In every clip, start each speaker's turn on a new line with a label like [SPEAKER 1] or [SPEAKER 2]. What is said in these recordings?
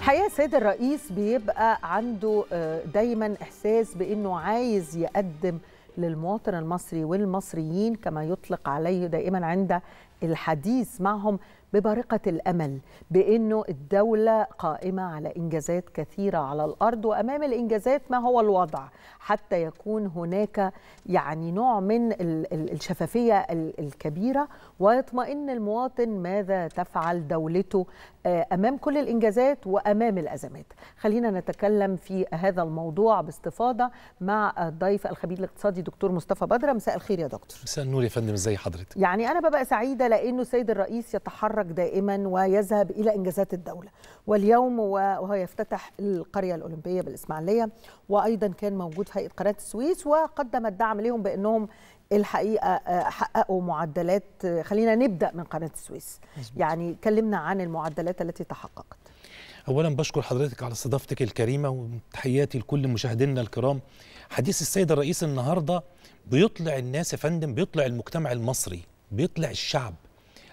[SPEAKER 1] حقيقه السيد الرئيس بيبقى عنده آه، دايما احساس بانه عايز يقدم للمواطن المصري والمصريين كما يطلق عليه دائما عند الحديث معهم ببارقة الأمل بأنه الدولة قائمة على إنجازات كثيرة على الأرض وأمام الإنجازات ما هو الوضع حتى يكون هناك يعني نوع من الشفافية الكبيرة ويطمئن المواطن ماذا تفعل دولته آه، أمام كل الإنجازات وأمام الأزمات خلينا نتكلم في هذا الموضوع باستفاضة مع الضيف الخبير الاقتصادي دكتور مصطفى بدرة مساء الخير يا دكتور
[SPEAKER 2] مساء النور يا فندم ازي حضرتك
[SPEAKER 1] يعني أنا ببقى سعيدة لأنه السيد الرئيس يتحرك يتحرك دائما ويذهب الى انجازات الدوله واليوم وهو يفتتح القريه الاولمبيه بالاسماعيليه وايضا كان موجود في هيئه قناه السويس وقدم الدعم لهم بانهم الحقيقه آه، حققوا معدلات خلينا نبدا من قناه السويس مزبوط. يعني كلمنا عن المعدلات التي تحققت
[SPEAKER 2] اولا بشكر حضرتك على استضافتك الكريمه وتحياتي لكل مشاهدينا الكرام حديث السيد الرئيس النهارده بيطلع الناس يا فندم بيطلع المجتمع المصري بيطلع الشعب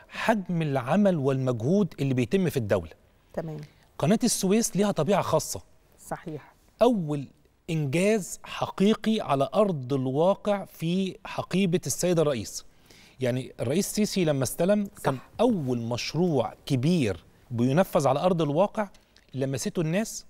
[SPEAKER 2] حجم العمل والمجهود اللي بيتم في الدوله تمام قناه السويس ليها طبيعه خاصه صحيح اول انجاز حقيقي على ارض الواقع في حقيبه السيد الرئيس يعني الرئيس السيسي لما استلم صح. كان اول مشروع كبير بينفذ على ارض الواقع لمسته الناس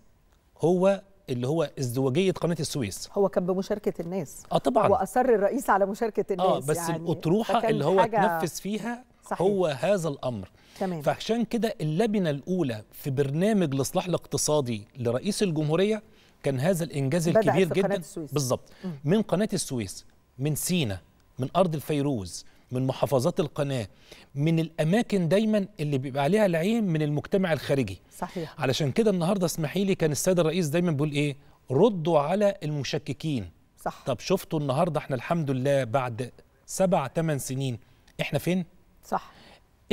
[SPEAKER 2] هو اللي هو ازدواجيه قناه السويس
[SPEAKER 1] هو كان بمشاركه الناس اه طبعا واصر الرئيس على مشاركه آه، الناس اه بس يعني الاطروحه اللي هو تنفذ
[SPEAKER 2] فيها صحيح. هو هذا الامر تمام. فعشان كده اللبنه الاولى في برنامج الاصلاح الاقتصادي لرئيس الجمهوريه كان هذا الانجاز الكبير جدا بالظبط من قناه السويس من سينا من ارض الفيروز من محافظات القناه من الاماكن دايما اللي بيبقى عليها العين من المجتمع الخارجي صحيح علشان كده النهارده اسمحي لي كان السيد الرئيس دايما بيقول ايه ردوا على المشككين صح طب شفتوا النهارده احنا الحمد لله بعد سبع ثمان سنين احنا فين صح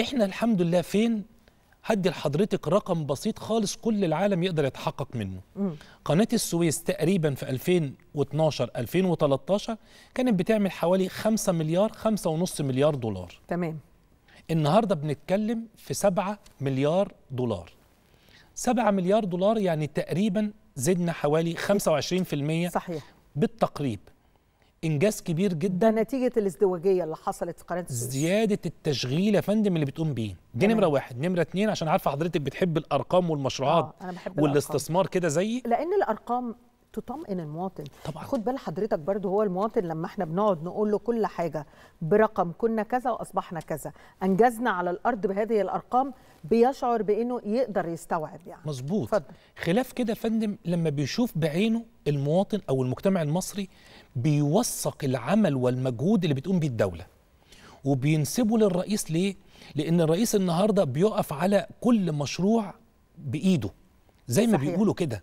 [SPEAKER 2] احنا الحمد لله فين هدي لحضرتك رقم بسيط خالص كل العالم يقدر يتحقق منه م. قناة السويس تقريبا في 2012 2013 كانت بتعمل حوالي 5 مليار 5.5 مليار دولار تمام النهاردة بنتكلم في 7 مليار دولار 7 مليار دولار يعني تقريبا زدنا حوالي 25% صحيح بالتقريب انجاز كبير جدا
[SPEAKER 1] ده نتيجه الازدواجيه اللي حصلت في قناه السويس
[SPEAKER 2] زياده التشغيل يا فندم اللي بتقوم بيه دي نمره واحد نمره اتنين عشان عارفه حضرتك بتحب الارقام والمشروعات آه أنا بحب والاستثمار كده زيي
[SPEAKER 1] لان الارقام تطمئن المواطن طبعا خد بال حضرتك برضو هو المواطن لما احنا بنقعد نقول له كل حاجه برقم كنا كذا واصبحنا كذا انجزنا على الارض بهذه الارقام بيشعر بانه يقدر يستوعب يعني
[SPEAKER 2] مظبوط خلاف كده يا فندم لما بيشوف بعينه المواطن او المجتمع المصري بيوثق العمل والمجهود اللي بتقوم بيه الدوله وبينسبه للرئيس ليه لان الرئيس النهارده بيقف على كل مشروع بايده زي ما صحيح. بيقولوا كده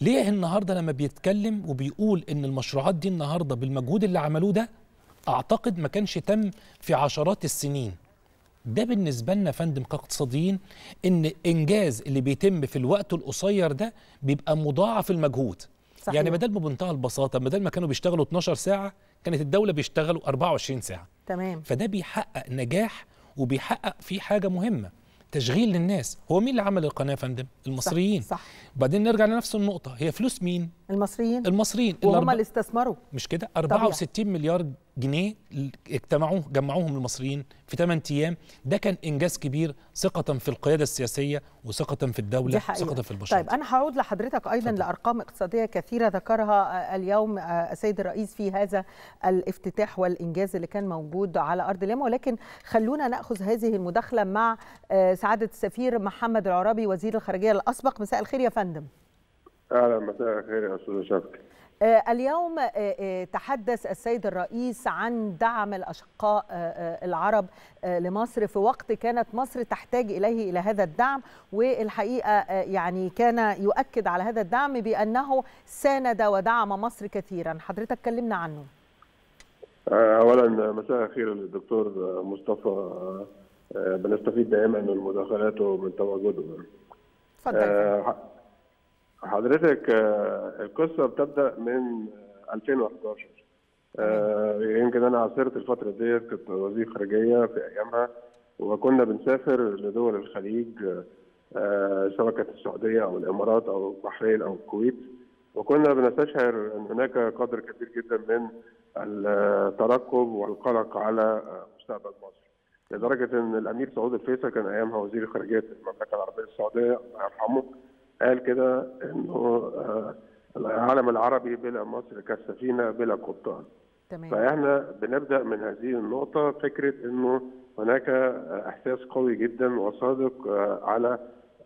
[SPEAKER 2] ليه النهارده لما بيتكلم وبيقول ان المشروعات دي النهارده بالمجهود اللي عملوه ده اعتقد ما كانش تم في عشرات السنين ده بالنسبه لنا فندم كاقتصاديين ان انجاز اللي بيتم في الوقت القصير ده بيبقى مضاعف المجهود صحيح. يعني بدل ما بمنتهى البساطه بدل ما كانوا بيشتغلوا 12 ساعه كانت الدوله بيشتغلوا 24 ساعه تمام فده بيحقق نجاح وبيحقق في حاجه مهمه تشغيل للناس هو مين اللي عمل القناه يا فندم المصريين صح, صح. وبعدين نرجع لنفس النقطه هي فلوس مين المصريين المصريين وهم اللي استثمروا مش كده 64 مليار جنيه اجتمعوه جمعوهم المصريين في 8 ايام ده كان انجاز كبير ثقه في القياده السياسيه وثقه في الدوله وثقه في البشر طيب
[SPEAKER 1] انا هعود لحضرتك ايضا فضل. لارقام اقتصاديه كثيره ذكرها آه، اليوم آه، السيد الرئيس في هذا الافتتاح والانجاز اللي كان موجود على ارض اليمن ولكن خلونا ناخذ هذه المداخله مع آه، سعاده السفير محمد العرابي وزير الخارجيه الاسبق مساء الخير يا فندم
[SPEAKER 3] اهلا مساء الخير يا استاذ شفقي
[SPEAKER 1] آه، اليوم آه، آه، تحدث السيد الرئيس عن دعم الأشقاء العرب لمصر في وقت كانت مصر تحتاج إليه إلى هذا الدعم والحقيقة يعني كان يؤكد على هذا الدعم بأنه ساند ودعم مصر كثيرا حضرتك كلمنا عنه
[SPEAKER 3] أولا مساء الخير للدكتور مصطفى بنستفيد دائما من مداخلاته ومن تواجده
[SPEAKER 2] اتفضل
[SPEAKER 3] حضرتك آه، القصه بتبدا من 2011 آه، آه، يمكن انا عاصرت الفتره ديت كنت وزير خارجيه في ايامها وكنا بنسافر لدول الخليج سواء كانت السعوديه او الامارات او البحرين او الكويت وكنا بنستشعر ان هناك قدر كبير جدا من الترقب والقلق على مستقبل مصر لدرجه ان الامير سعود الفيصل كان ايامها وزير خارجيه المملكه العربيه السعوديه الله يرحمه قال كده انه آه، العالم العربي بلا مصر كالسفينه بلا قبطان تمام فاحنا بنبدا من هذه النقطه فكره انه هناك آه، احساس قوي جدا وصادق آه، على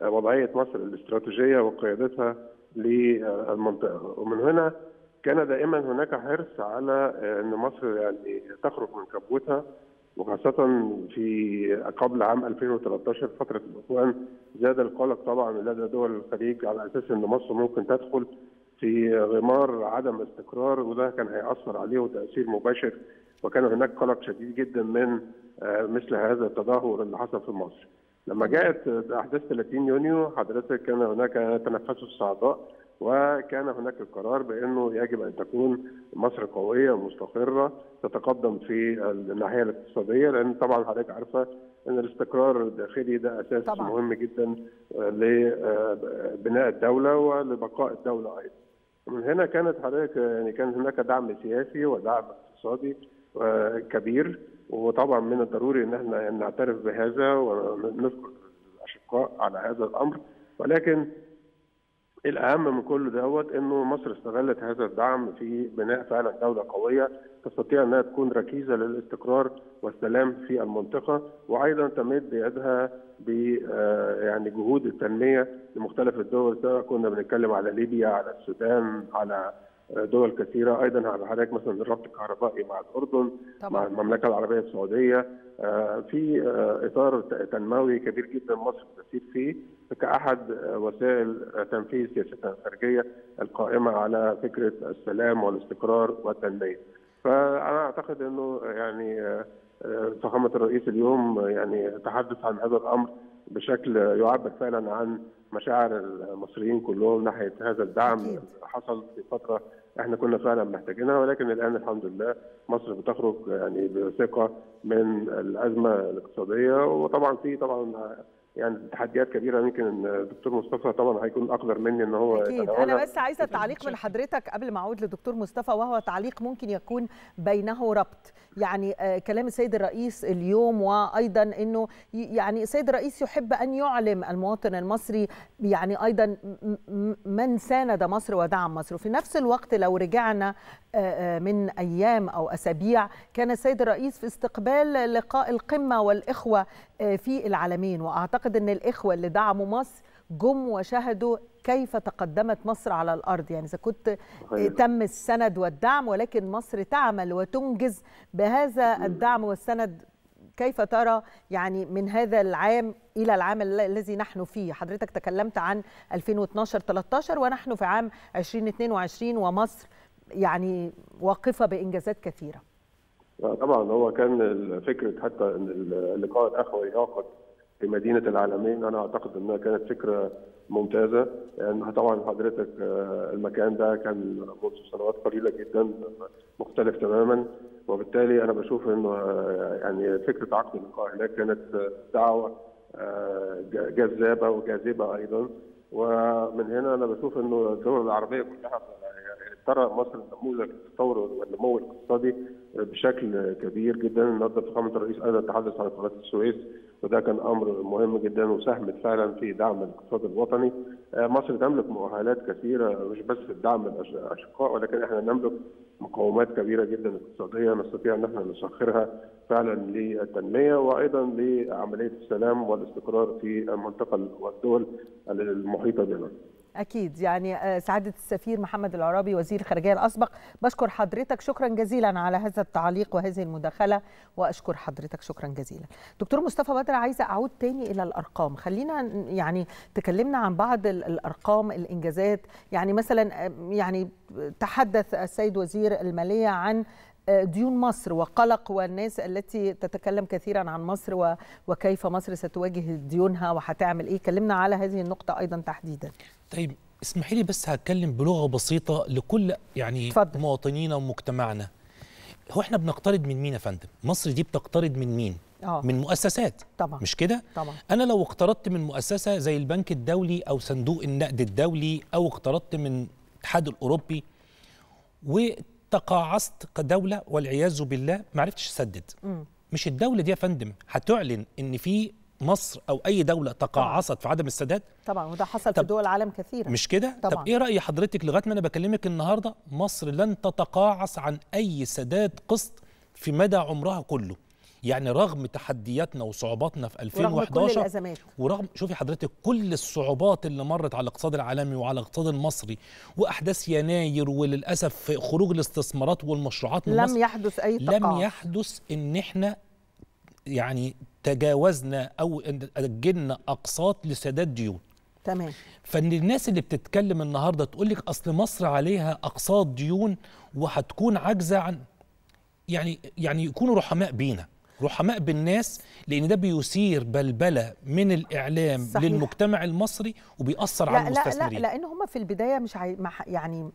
[SPEAKER 3] وضعيه مصر الاستراتيجيه وقيادتها للمنطقه ومن هنا كان دائما هناك حرص على ان مصر يعني تخرج من كبوتها وخاصة في قبل عام 2013 فترة الأسوان زاد القلق طبعا لدى دول الخليج على أساس أن مصر ممكن تدخل في غمار عدم استقرار وده كان هيأثر عليه وتأثير مباشر وكان هناك قلق شديد جدا من آه، مثل هذا التدهور اللي حصل في مصر. لما جاءت أحداث 30 يونيو حضرتك كان هناك تنفس الصعداء وكان هناك القرار بانه يجب ان تكون مصر قويه ومستقره تتقدم في الناحيه الاقتصاديه لان طبعا حضرتك عارفه ان الاستقرار الداخلي ده اساس طبعا. مهم جدا لبناء الدوله ولبقاء الدوله ايضا. من هنا كانت حضرتك يعني كان هناك دعم سياسي ودعم اقتصادي آه، كبير وطبعا من الضروري ان احنا نعترف بهذا ونذكر الاشقاء على هذا الامر ولكن الاهم من كل دوت انه مصر استغلت هذا الدعم في بناء فعلا دوله قويه تستطيع انها تكون ركيزه للاستقرار والسلام في المنطقه وايضا تمد يدها ب آه، يعني جهود التنميه لمختلف الدول سواء كنا بنتكلم على ليبيا على السودان على آه، دول كثيره ايضا على حضرتك مثلا الربط الكهربائي مع الاردن طبعا. مع المملكه العربيه السعوديه آه، في اطار تنموي كبير جدا مصر بتسير فيه كأحد وسائل تنفيذ سياستنا الخارجية القائمة على فكرة السلام والاستقرار والتنمية فأنا أعتقد أنه يعني آه، فخامة الرئيس اليوم يعني تحدث عن هذا الأمر بشكل يعبر فعلا عن مشاعر المصريين كلهم ناحية هذا الدعم اللي حصل في فترة احنا كنا فعلا محتاجينها ولكن الان الحمد لله مصر بتخرج يعني بثقه من الازمه الاقتصاديه وطبعا في طبعا يعني تحديات كبيره يمكن الدكتور مصطفى طبعا هيكون اقدر مني ان هو اكيد انا بس
[SPEAKER 1] عايزه تعليق من حضرتك قبل ما اعود للدكتور مصطفى وهو تعليق ممكن يكون بينه ربط يعني آه، كلام السيد الرئيس اليوم وايضا انه يعني السيد الرئيس يحب ان يعلم المواطن المصري يعني ايضا من ساند مصر ودعم مصر وفي نفس الوقت لو رجعنا آه، آه، من ايام او اسابيع كان السيد الرئيس في استقبال لقاء القمه والاخوه في العالمين واعتقد ان الاخوه اللي دعموا مصر جم وشهدوا كيف تقدمت مصر على الارض يعني اذا كنت تم السند والدعم ولكن مصر تعمل وتنجز بهذا الدعم والسند كيف ترى يعني من هذا العام الى العام الذي نحن فيه حضرتك تكلمت عن 2012 13 ونحن في عام 2022 ومصر يعني واقفه بانجازات كثيره
[SPEAKER 3] طبعا هو كان فكره حتى ان اللقاء الاخوي يعقد في مدينه العالمين انا اعتقد انها كانت فكره ممتازه لان يعني طبعا حضرتك آه، المكان ده كان منذ سنوات قليله جدا مختلف تماما وبالتالي انا بشوف انه آه، يعني فكره عقد اللقاء هناك كانت آه، دعوه جذابه وجاذبه ايضا ومن هنا انا بشوف انه الدول العربيه كلها يعني ترى مصر نموذج للتطور والنمو الاقتصادي بشكل كبير جدا النهارده فخامه الرئيس ايضا تحدث عن قناه السويس وده كان امر مهم جدا وساهمت فعلا في دعم الاقتصاد الوطني آه، مصر تملك مؤهلات كثيره مش بس الدعم الاشقاء ولكن احنا نملك مقومات كبيره جدا اقتصاديه نستطيع ان احنا نسخرها فعلا للتنميه وايضا لعمليه السلام والاستقرار في المنطقه والدول المحيطه بنا.
[SPEAKER 1] اكيد يعني آه، سعاده السفير محمد العرابي وزير الخارجيه الاسبق بشكر حضرتك شكرا جزيلا على هذا التعليق وهذه المداخله واشكر حضرتك شكرا جزيلا دكتور مصطفى بدر عايزه اعود تاني الى الارقام خلينا يعني تكلمنا عن بعض الارقام الانجازات يعني مثلا آه، يعني تحدث السيد وزير الماليه عن آه، ديون مصر وقلق والناس التي تتكلم كثيرا عن مصر وكيف مصر ستواجه ديونها وهتعمل ايه كلمنا على هذه النقطه ايضا تحديدا
[SPEAKER 2] طيب اسمحي لي بس هتكلم بلغه بسيطه لكل يعني فضل. مواطنينا ومجتمعنا هو احنا بنقترض من مين يا فندم مصر دي بتقترض من مين أوه. من مؤسسات طبعا مش كده طبعا انا لو اقترضت من مؤسسه زي البنك الدولي او صندوق النقد الدولي او اقترضت من الاتحاد الاوروبي وتقاعست كدوله والعياذ بالله ما عرفتش اسدد مش الدوله دي يا فندم هتعلن ان في مصر او اي دوله تقاعصت طبعا. في عدم السداد
[SPEAKER 1] طبعا وده حصل في دول العالم كثيره مش كده طب ايه
[SPEAKER 2] راي حضرتك لغايه ما انا بكلمك النهارده مصر لن تتقاعص عن اي سداد قسط في مدى عمرها كله يعني رغم تحدياتنا وصعوباتنا في 2011 ورغم كل الأزمات. ورغم شوفي حضرتك كل الصعوبات اللي مرت على الاقتصاد العالمي وعلى الاقتصاد المصري واحداث يناير وللاسف خروج الاستثمارات والمشروعات من لم مصر
[SPEAKER 1] يحدث اي تقاعد
[SPEAKER 2] لم يحدث ان احنا يعني تجاوزنا او اجلنا اقساط لسداد ديون تمام فان الناس اللي بتتكلم النهارده تقول لك اصل مصر عليها اقساط ديون وهتكون عاجزه عن يعني يعني يكونوا رحماء بينا رحماء بالناس لان ده بيثير بلبله من الاعلام صحيح. للمجتمع المصري وبيأثر لا على المستثمرين لا لا
[SPEAKER 1] لان هم في البدايه مش يعني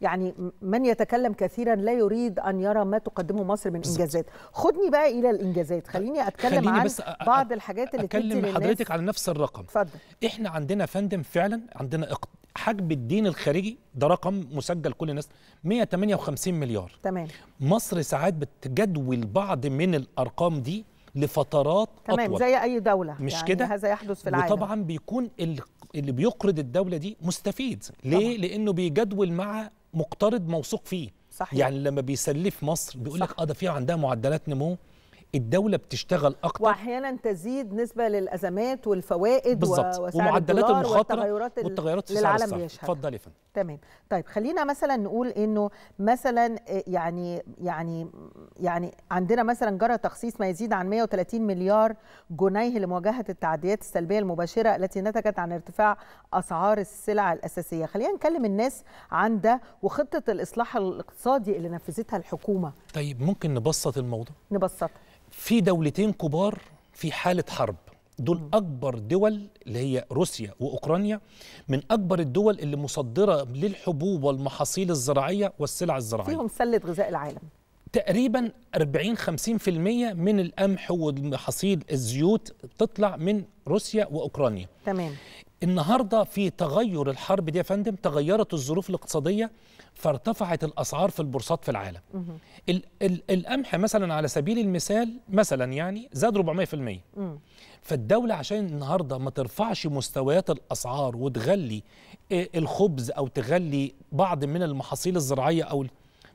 [SPEAKER 1] يعني من يتكلم كثيرا لا يريد ان يرى ما تقدمه مصر من انجازات خدني بقى الى الانجازات خليني اتكلم خليني عن بس بعض الحاجات اللي اتكلم حضرتك
[SPEAKER 2] على نفس الرقم اتفضل احنا عندنا فندم فعلا عندنا حجم الدين الخارجي ده رقم مسجل كل الناس 158 مليار تمام مصر ساعات بتجدول بعض من الارقام دي لفترات تمام أطول. زي
[SPEAKER 1] اي دوله مش يعني كده هذا يحدث في العالم وطبعا
[SPEAKER 2] بيكون اللي بيقرض الدوله دي مستفيد ليه طبعا. لانه بيجدول مع مقترض موثوق فيه صحيح. يعني لما بيسلف مصر بيقول لك اه ده في عندها معدلات نمو الدوله بتشتغل اكتر
[SPEAKER 1] واحيانا تزيد نسبه للازمات والفوائد بالظبط ومعدلات المخاطره والتغيرات, والتغيرات في سعر الصرف اتفضل يا فندم تمام طيب خلينا مثلا نقول انه مثلا يعني يعني يعني عندنا مثلا جرى تخصيص ما يزيد عن 130 مليار جنيه لمواجهه التعديات السلبيه المباشره التي نتجت عن ارتفاع اسعار السلع الاساسيه خلينا نكلم الناس عن ده وخطه الاصلاح الاقتصادي اللي نفذتها الحكومه
[SPEAKER 2] طيب ممكن نبسط الموضوع نبسط في دولتين كبار في حاله حرب دول اكبر دول اللي هي روسيا واوكرانيا من اكبر الدول اللي مصدره للحبوب والمحاصيل الزراعيه والسلع الزراعيه
[SPEAKER 1] فيهم سله غذاء العالم
[SPEAKER 2] تقريبا 40 50% من القمح والمحاصيل الزيوت بتطلع من روسيا واوكرانيا تمام النهارده في تغير الحرب دي يا فندم تغيرت الظروف الاقتصاديه فارتفعت الاسعار في البورصات في العالم القمح مثلا على سبيل المثال مثلا يعني زاد 400% فالدوله عشان النهارده ما ترفعش مستويات الاسعار وتغلي آه، الخبز او تغلي بعض من المحاصيل الزراعيه او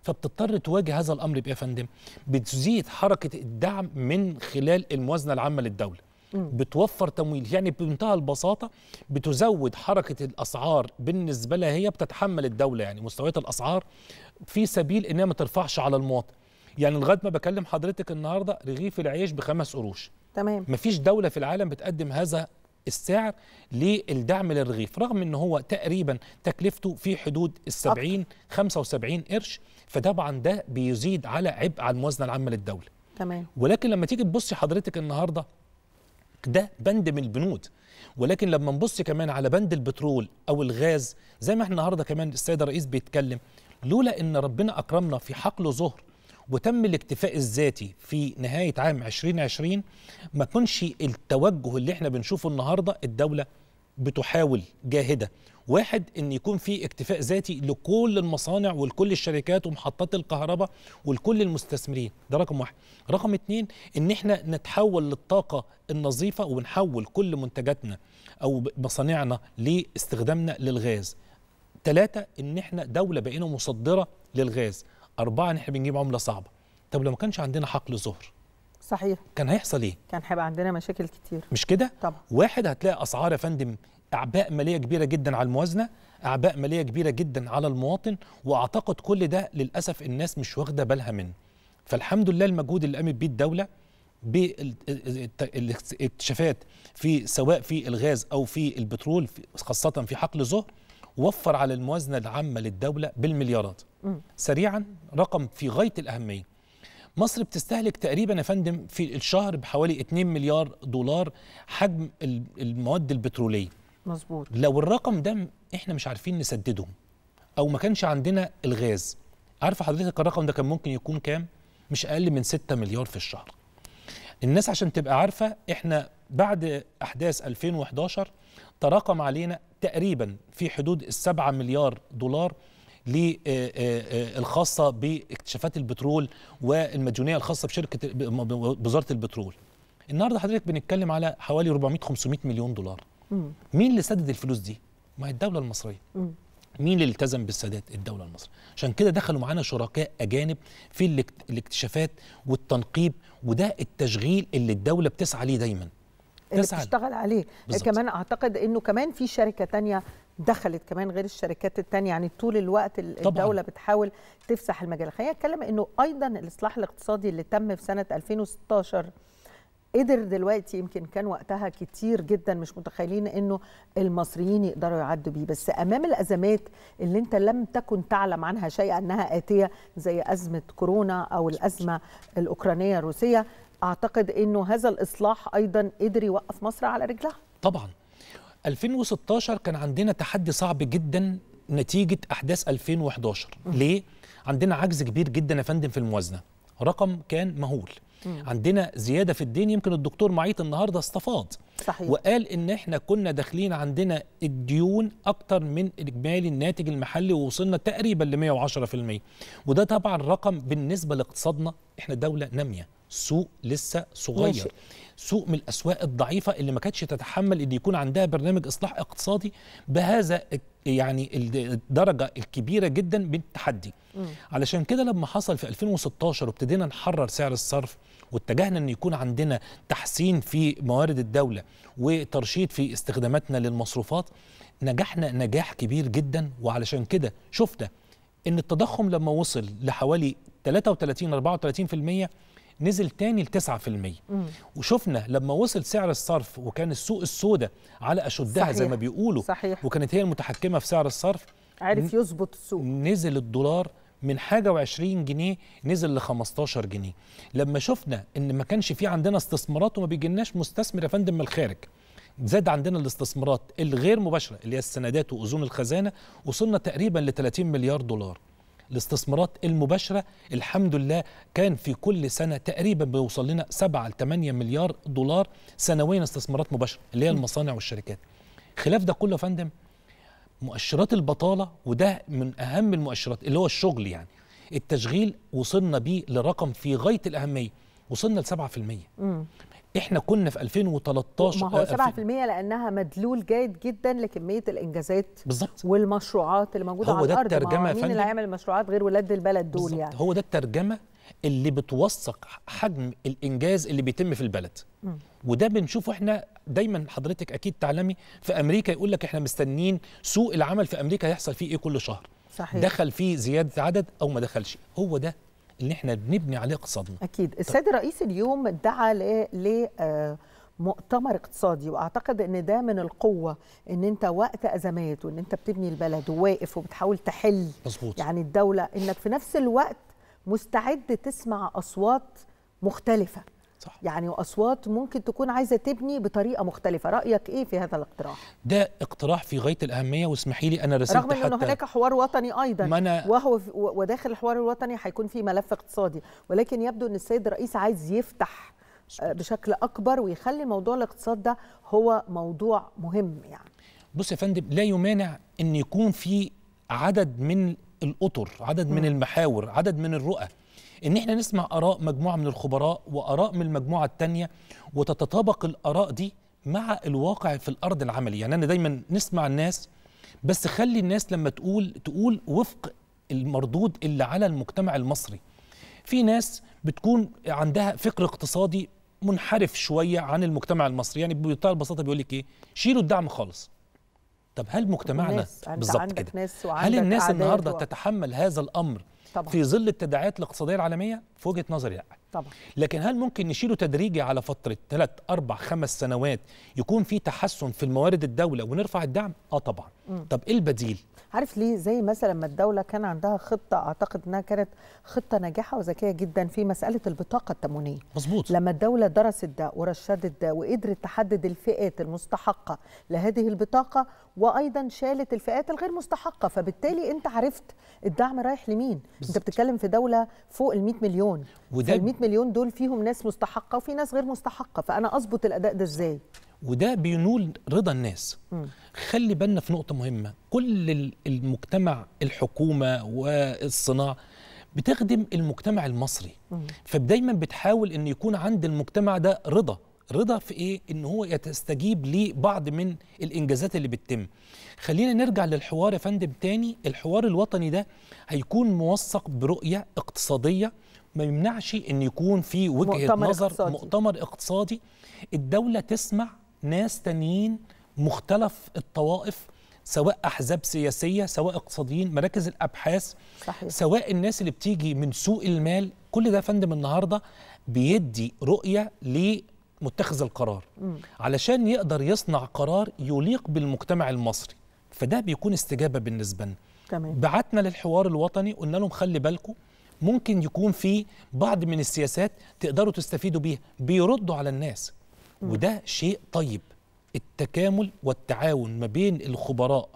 [SPEAKER 2] فبتضطر تواجه هذا الامر بايه يا فندم؟ بتزيد حركه الدعم من خلال الموازنه العامه للدوله. بتوفر تمويل يعني بمنتهى البساطه بتزود حركه الاسعار بالنسبه لها هي بتتحمل الدوله يعني مستويات الاسعار في سبيل انها ما ترفعش على المواطن يعني لغايه ما بكلم حضرتك النهارده رغيف العيش بخمس قروش
[SPEAKER 1] تمام مفيش
[SPEAKER 2] دوله في العالم بتقدم هذا السعر للدعم للرغيف رغم ان هو تقريبا تكلفته في حدود ال 70 75 قرش فطبعا ده بيزيد على عبء على الموازنه العامه للدوله تمام ولكن لما تيجي تبصي حضرتك النهارده ده بند من البنود ولكن لما نبص كمان على بند البترول او الغاز زي ما احنا النهارده كمان السيد الرئيس بيتكلم لولا ان ربنا اكرمنا في حقل ظهر وتم الاكتفاء الذاتي في نهايه عام 2020 ما كانش التوجه اللي احنا بنشوفه النهارده الدوله بتحاول جاهده واحد ان يكون في اكتفاء ذاتي لكل المصانع ولكل الشركات ومحطات الكهرباء ولكل المستثمرين ده رقم واحد رقم اتنين ان احنا نتحول للطاقه النظيفه ونحول كل منتجاتنا او مصانعنا لاستخدامنا للغاز ثلاثة ان احنا دولة بقينا مصدرة للغاز أربعة ان احنا بنجيب عملة صعبة طب لو ما كانش عندنا حقل ظهر صحيح كان هيحصل ايه؟
[SPEAKER 1] كان هيبقى عندنا مشاكل كتير
[SPEAKER 2] مش كده؟ طبعا واحد هتلاقي اسعار يا فندم اعباء ماليه كبيره جدا على الموازنه اعباء ماليه كبيره جدا على المواطن واعتقد كل ده للاسف الناس مش واخده بالها منه فالحمد لله المجهود اللي قامت بيه الدوله بالاكتشافات في سواء في الغاز او في البترول خاصه في حقل ظهر وفر على الموازنه العامه للدوله بالمليارات سريعا رقم في غايه الاهميه مصر بتستهلك تقريبا يا فندم في الشهر بحوالي 2 مليار دولار حجم المواد البتروليه مظبوط لو الرقم ده احنا مش عارفين نسدده او ما كانش عندنا الغاز عارفه حضرتك الرقم ده كان ممكن يكون كام مش اقل من 6 مليار في الشهر الناس عشان تبقى عارفه احنا بعد احداث 2011 تراكم علينا تقريبا في حدود ال 7 مليار دولار الخاصه باكتشافات البترول والمديونيه الخاصه بشركه بوزاره البترول النهارده حضرتك بنتكلم على حوالي 400 500 مليون دولار مين اللي سدد الفلوس دي ما هي الدوله المصريه مين اللي التزم بالسداد الدوله المصريه عشان كده دخلوا معانا شركاء اجانب في الاكتشافات والتنقيب وده التشغيل اللي الدوله بتسعى ليه دايما اللي بتشتغل
[SPEAKER 1] عليه بالزبط. كمان اعتقد انه كمان في شركه تانية دخلت كمان غير الشركات التانية يعني طول الوقت الدولة طبعا. بتحاول تفسح المجال خلينا نتكلم انه ايضا الاصلاح الاقتصادي اللي تم في سنة 2016 قدر دلوقتي يمكن كان وقتها كتير جدا مش متخيلين انه المصريين يقدروا يعدوا بيه بس امام الازمات اللي انت لم تكن تعلم عنها شيء انها اتيه زي ازمه كورونا او الازمه الاوكرانيه الروسيه اعتقد انه هذا الاصلاح ايضا قدر يوقف مصر على رجلها
[SPEAKER 2] طبعا 2016 كان عندنا تحدي صعب جدا نتيجه احداث 2011 ليه عندنا عجز كبير جدا يا فندم في الموازنه رقم كان مهول عندنا زياده في الدين يمكن الدكتور معيط النهارده استفاض صحيح. وقال ان احنا كنا داخلين عندنا الديون اكتر من اجمالي الناتج المحلي ووصلنا تقريبا ل 110% وده طبعا رقم بالنسبه لاقتصادنا احنا دوله ناميه سوق لسه صغير ماشي. سوق من الاسواق الضعيفه اللي ما كانتش تتحمل ان يكون عندها برنامج اصلاح اقتصادي بهذا يعني الدرجه الكبيره جدا من التحدي م. علشان كده لما حصل في 2016 وابتدينا نحرر سعر الصرف واتجهنا ان يكون عندنا تحسين في موارد الدوله وترشيد في استخداماتنا للمصروفات نجحنا نجاح كبير جدا وعلشان كده شفنا ان التضخم لما وصل لحوالي 33 34% نزل تاني ل 9% وشفنا لما وصل سعر الصرف وكان السوق السوداء على اشدها صحيح. زي ما بيقولوا صحيح. وكانت هي المتحكمه في سعر الصرف عرف يظبط السوق نزل الدولار من حاجه و20 جنيه نزل ل 15 جنيه لما شفنا ان ما كانش في عندنا استثمارات وما بيجيلناش مستثمر يا فندم من الخارج زاد عندنا الاستثمارات الغير مباشره اللي هي السندات واذون الخزانه وصلنا تقريبا ل 30 مليار دولار الاستثمارات المباشرة الحمد لله كان في كل سنة تقريبا بيوصل لنا 7 ل 8 مليار دولار سنويا استثمارات مباشرة اللي هي المصانع والشركات خلاف ده كله يا فندم مؤشرات البطالة وده من أهم المؤشرات اللي هو الشغل يعني التشغيل وصلنا بيه لرقم في غاية الأهمية وصلنا ل 7% احنا كنا في 2013 ما هو 7%
[SPEAKER 1] آه، لانها مدلول جيد جدا لكميه الانجازات بالظبط والمشروعات اللي موجوده على الارض هو ده الترجمه مين اللي هيعمل المشروعات غير
[SPEAKER 2] ولاد البلد دول بالزبط. يعني هو ده الترجمه اللي بتوثق حجم الانجاز اللي بيتم في البلد م. وده بنشوفه احنا دايما حضرتك اكيد تعلمي في امريكا يقول لك احنا مستنيين سوق العمل في امريكا هيحصل فيه ايه كل شهر صحيح. دخل فيه زياده عدد او ما دخلش هو ده ان احنا بنبني عليه اقتصادنا
[SPEAKER 1] اكيد طيب. السيد الرئيس اليوم دعا ل آه، مؤتمر اقتصادي واعتقد ان ده من القوه ان انت وقت ازمات وان انت بتبني البلد وواقف وبتحاول تحل مظبوط يعني الدوله انك في نفس الوقت مستعد تسمع اصوات مختلفه صح. يعني واصوات ممكن تكون عايزه تبني بطريقه مختلفه رايك ايه في هذا الاقتراح
[SPEAKER 2] ده اقتراح في غايه الاهميه واسمحي لي انا رسمت رغم حتى انه هناك
[SPEAKER 1] حوار وطني ايضا أنا وهو في وداخل الحوار الوطني هيكون في ملف اقتصادي ولكن يبدو ان السيد الرئيس عايز يفتح آه، بشكل اكبر ويخلي موضوع الاقتصاد ده هو موضوع مهم يعني
[SPEAKER 2] بص يا فندم لا يمانع ان يكون في عدد من الاطر عدد م. من نعم. المحاور عدد من الرؤى ان احنا نسمع اراء مجموعه من الخبراء واراء من المجموعه الثانيه وتتطابق الاراء دي مع الواقع في الارض العملي يعني انا دايما نسمع الناس بس خلي الناس لما تقول تقول وفق المردود اللي على المجتمع المصري في ناس بتكون عندها فكر اقتصادي منحرف شويه عن المجتمع المصري يعني بمنتهى البساطه بيقول لك ايه شيلوا الدعم خالص طب هل مجتمعنا بالظبط كده
[SPEAKER 1] هل الناس النهارده و...
[SPEAKER 2] تتحمل هذا الامر طبعا. في ظل التداعيات الاقتصاديه العالميه في وجهه نظري لا يعني. طبعا لكن هل ممكن نشيله تدريجي على فتره ثلاث اربع خمس سنوات يكون في تحسن في الموارد الدوله ونرفع الدعم اه طبعا م. طب ايه البديل
[SPEAKER 1] عارف ليه زي مثلا ما الدوله كان عندها خطه اعتقد انها كانت خطه ناجحه وذكيه جدا في مساله البطاقه التموينيه مظبوط لما الدوله درست ده ورشدت ده وقدرت تحدد الفئات المستحقه لهذه البطاقه وايضا شالت الفئات الغير مستحقه فبالتالي انت عرفت الدعم رايح لمين بالزبط. انت بتتكلم في دوله فوق ال 100 مليون وده ال 100 مليون دول فيهم ناس مستحقه وفي ناس غير مستحقه فانا اظبط الاداء ده ازاي
[SPEAKER 2] وده بينول رضا الناس م. خلي بالنا في نقطه مهمه كل المجتمع الحكومه والصناعه بتخدم المجتمع المصري م. فدايما بتحاول ان يكون عند المجتمع ده رضا رضا في ايه ان هو يستجيب لبعض من الانجازات اللي بتتم خلينا نرجع للحوار يا فندم تاني الحوار الوطني ده هيكون موثق برؤيه اقتصاديه ما يمنعش ان يكون في وجهه مؤتمر نظر اقتصادي. مؤتمر اقتصادي الدوله تسمع ناس تانيين مختلف الطوائف سواء احزاب سياسيه سواء اقتصاديين مراكز الابحاث صحيح. سواء الناس اللي بتيجي من سوق المال كل ده فندم النهارده بيدي رؤيه لمتخذ القرار م. علشان يقدر يصنع قرار يليق بالمجتمع المصري فده بيكون استجابه بالنسبه لنا تمام. بعتنا للحوار الوطني قلنا لهم خلي بالكم ممكن يكون في بعض من السياسات تقدروا تستفيدوا بيها بيردوا على الناس وده شيء طيب التكامل والتعاون ما بين الخبراء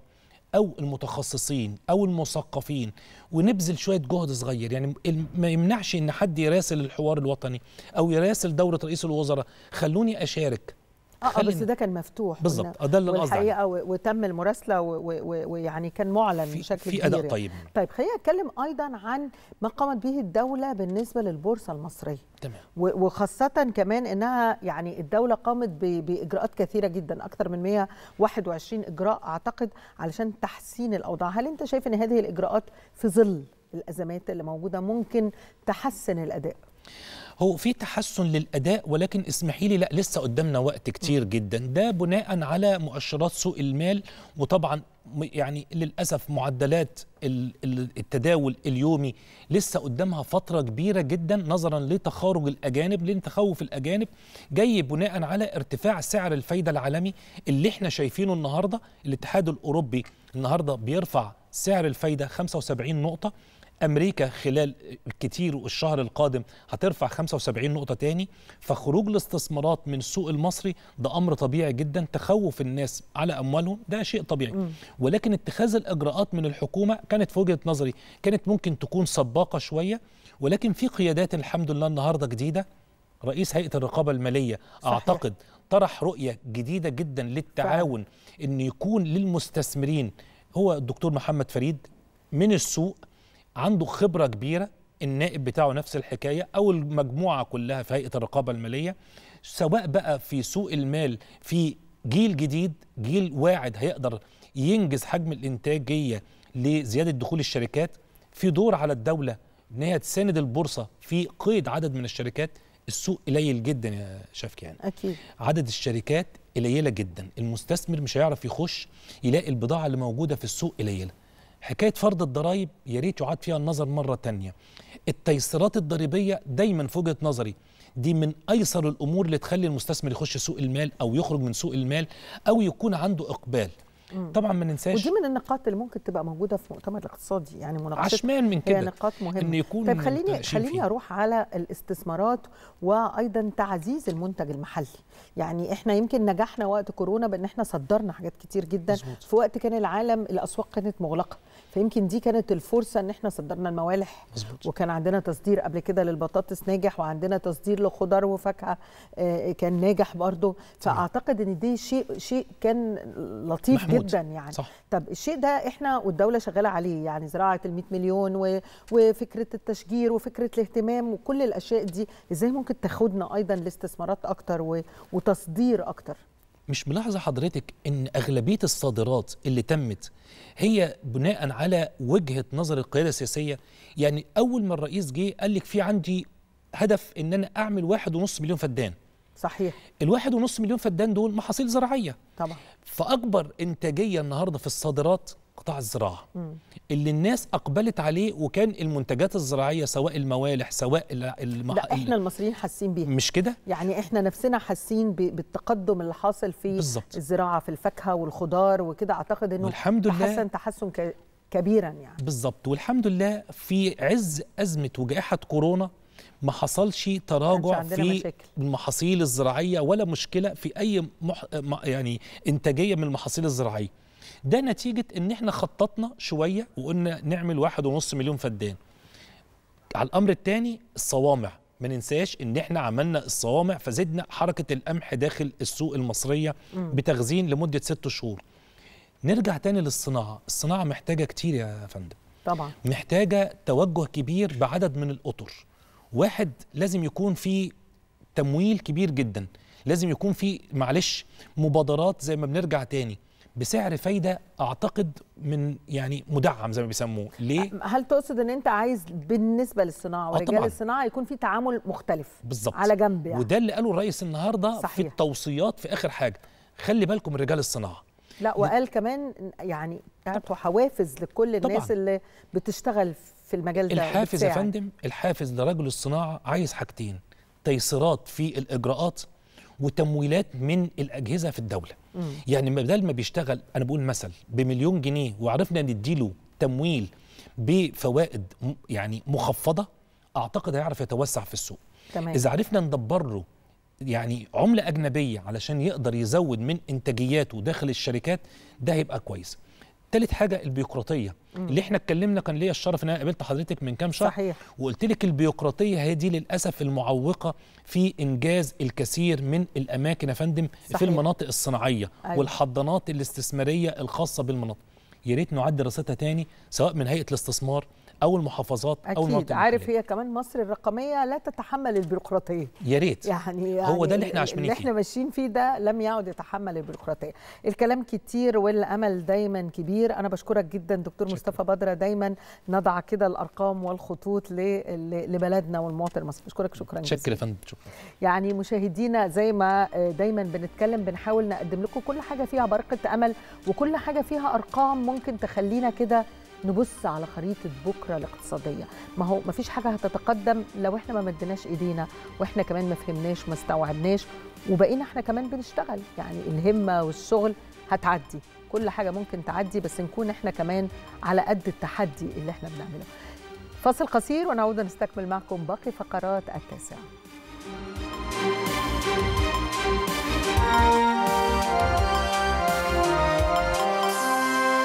[SPEAKER 2] او المتخصصين او المثقفين ونبذل شويه جهد صغير يعني ما يمنعش ان حد يراسل الحوار الوطني او يراسل دوره رئيس الوزراء خلوني اشارك آه،, اه بس ده
[SPEAKER 1] كان مفتوح بالظبط آه، ده اللي قصدي وتم المراسله ويعني كان معلن بشكل كبير في اداء يعني. طيب طيب خلينا نتكلم ايضا عن ما قامت به الدوله بالنسبه للبورصه المصريه تمام وخاصه كمان انها يعني الدوله قامت باجراءات كثيره جدا اكثر من 121 اجراء اعتقد علشان تحسين الاوضاع هل انت شايف ان هذه الاجراءات في ظل الازمات اللي موجوده ممكن تحسن الاداء
[SPEAKER 2] هو في تحسن للاداء ولكن اسمحي لي لا لسه قدامنا وقت كتير جدا ده بناء على مؤشرات سوق المال وطبعا يعني للاسف معدلات التداول اليومي لسه قدامها فتره كبيره جدا نظرا لتخارج الاجانب لتخوف الاجانب جاي بناء على ارتفاع سعر الفايده العالمي اللي احنا شايفينه النهارده الاتحاد الاوروبي النهارده بيرفع سعر الفايده 75 نقطه امريكا خلال كتير الشهر القادم هترفع 75 نقطه تاني فخروج الاستثمارات من السوق المصري ده امر طبيعي جدا تخوف الناس على اموالهم ده شيء طبيعي ولكن اتخاذ الاجراءات من الحكومه كانت في وجهه نظري كانت ممكن تكون سباقه شويه ولكن في قيادات الحمد لله النهارده جديده رئيس هيئه الرقابه الماليه صحيح. اعتقد طرح رؤيه جديده جدا للتعاون صح. ان يكون للمستثمرين هو الدكتور محمد فريد من السوق عنده خبره كبيره النائب بتاعه نفس الحكايه او المجموعه كلها في هيئه الرقابه الماليه سواء بقى في سوق المال في جيل جديد جيل واعد هيقدر ينجز حجم الانتاجيه لزياده دخول الشركات في دور على الدوله ان هي تساند البورصه في قيد عدد من الشركات السوق قليل جدا يا شافكي يعني اكيد عدد الشركات قليله جدا المستثمر مش هيعرف يخش يلاقي البضاعه اللي موجوده في السوق قليله حكايه فرض الضرائب يا ريت يعاد فيها النظر مره تانية التيسيرات الضريبيه دايما في وجهه نظري دي من ايسر الامور اللي تخلي المستثمر يخش سوق المال او يخرج من سوق المال او يكون عنده اقبال طبعا ما ننساش ودي
[SPEAKER 1] من النقاط اللي ممكن تبقى موجوده في مؤتمر الاقتصادي يعني مناقشه عشمان من كده هي نقاط مهمه إن يكون طيب خليني خليني اروح على الاستثمارات وايضا تعزيز المنتج المحلي يعني احنا يمكن نجحنا وقت كورونا بان احنا صدرنا حاجات كتير جدا بزبط. في وقت كان العالم الاسواق كانت مغلقه فيمكن دي كانت الفرصه ان احنا صدرنا الموالح مزبوط. وكان عندنا تصدير قبل كده للبطاطس ناجح وعندنا تصدير لخضار وفاكهه آه، آه، كان ناجح برضه فاعتقد ان دي شيء شيء كان لطيف محمود. جدا يعني صح. طب الشيء ده احنا والدوله شغاله عليه يعني زراعه ال 100 مليون و... وفكره التشجير وفكره الاهتمام وكل الاشياء دي ازاي ممكن تاخدنا ايضا لاستثمارات اكتر و... وتصدير اكتر
[SPEAKER 2] مش ملاحظه حضرتك ان اغلبيه الصادرات اللي تمت هي بناء على وجهه نظر القياده السياسيه يعني اول ما الرئيس جه قال لك في عندي هدف ان انا اعمل واحد ونص مليون فدان صحيح الواحد ونص مليون فدان دول محاصيل زراعيه طبعا فاكبر انتاجيه النهارده في الصادرات قطاع الزراعه اللي الناس اقبلت عليه وكان المنتجات الزراعيه سواء الموالح سواء الم... لا احنا
[SPEAKER 1] المصريين حاسين بيها مش كده يعني احنا نفسنا حاسين بالتقدم اللي حاصل في بالزبط. الزراعه في الفاكهه والخضار وكده اعتقد انه الحمد لله تحسن تحسن ك... كبيرا يعني
[SPEAKER 2] بالظبط والحمد لله في عز ازمه وجائحه كورونا ما حصلش تراجع في مشاكل. المحاصيل الزراعيه ولا مشكله في اي مح... يعني انتاجيه من المحاصيل الزراعيه ده نتيجه ان احنا خططنا شويه وقلنا نعمل واحد ونص مليون فدان على الامر الثاني الصوامع ما ننساش ان احنا عملنا الصوامع فزدنا حركه القمح داخل السوق المصريه بتخزين لمده ست شهور نرجع تاني للصناعه الصناعه محتاجه كتير يا فندم طبعا محتاجه توجه كبير بعدد من الاطر واحد لازم يكون في تمويل كبير جدا لازم يكون في معلش مبادرات زي ما بنرجع تاني بسعر فايده اعتقد من يعني مدعم زي ما بيسموه ليه
[SPEAKER 1] هل تقصد ان انت عايز بالنسبه للصناعه آه، ورجال الصناعه يكون في تعامل مختلف بالزبط. على جنب يعني.
[SPEAKER 2] وده اللي قاله الرئيس النهارده صحيح. في التوصيات في اخر حاجه خلي بالكم من رجال الصناعه
[SPEAKER 1] لا وقال كمان يعني اعطوا حوافز لكل الناس طبعاً. اللي بتشتغل في المجال ده الحافز يا فندم
[SPEAKER 2] الحافز لرجل الصناعه عايز حاجتين تيسيرات في الاجراءات وتمويلات من الاجهزه في الدوله يعني بدل ما بيشتغل انا بقول مثل بمليون جنيه وعرفنا نديله تمويل بفوائد يعني مخفضه اعتقد هيعرف يتوسع في السوق تمام. اذا عرفنا ندبر له يعني عمله اجنبيه علشان يقدر يزود من انتاجياته داخل الشركات ده هيبقى كويس تالت حاجه البيقراطيه اللي احنا اتكلمنا كان ليا الشرف ان انا قابلت حضرتك من كام شهر صحيح وقلت لك البيقراطيه هي دي للاسف المعوقه في انجاز الكثير من الاماكن يا فندم في المناطق الصناعيه أيوة. والحضانات الاستثماريه الخاصه بالمناطق يا ريت نعد دراستها تاني سواء من هيئه الاستثمار او المحافظات أكيد. او المناطق عارف
[SPEAKER 1] هي كمان مصر الرقميه لا تتحمل البيروقراطيه
[SPEAKER 2] يا ريت يعني,
[SPEAKER 1] يعني هو ده اللي يعني احنا عايشين فيه اللي احنا ماشيين فيه ده لم يعد يتحمل البيروقراطيه الكلام كتير والامل دايما كبير انا بشكرك جدا دكتور شكرا. مصطفى بدره دايما نضع كده الارقام والخطوط لبلدنا والمواطن المصري بشكرك شكرا شكرا يا فندم شكرا يعني مشاهدينا زي ما آه، دايما بنتكلم بنحاول نقدم لكم كل حاجه فيها برقه امل وكل حاجه فيها ارقام ممكن تخلينا كده نبص على خريطه بكره الاقتصاديه ما هو ما فيش حاجه هتتقدم لو احنا ما مدناش ايدينا واحنا كمان ما فهمناش ما استوعبناش وبقينا احنا كمان بنشتغل يعني الهمه والشغل هتعدي كل حاجه ممكن تعدي بس نكون احنا كمان على قد التحدي اللي احنا بنعمله فاصل قصير ونعود نستكمل معكم باقي فقرات التاسعه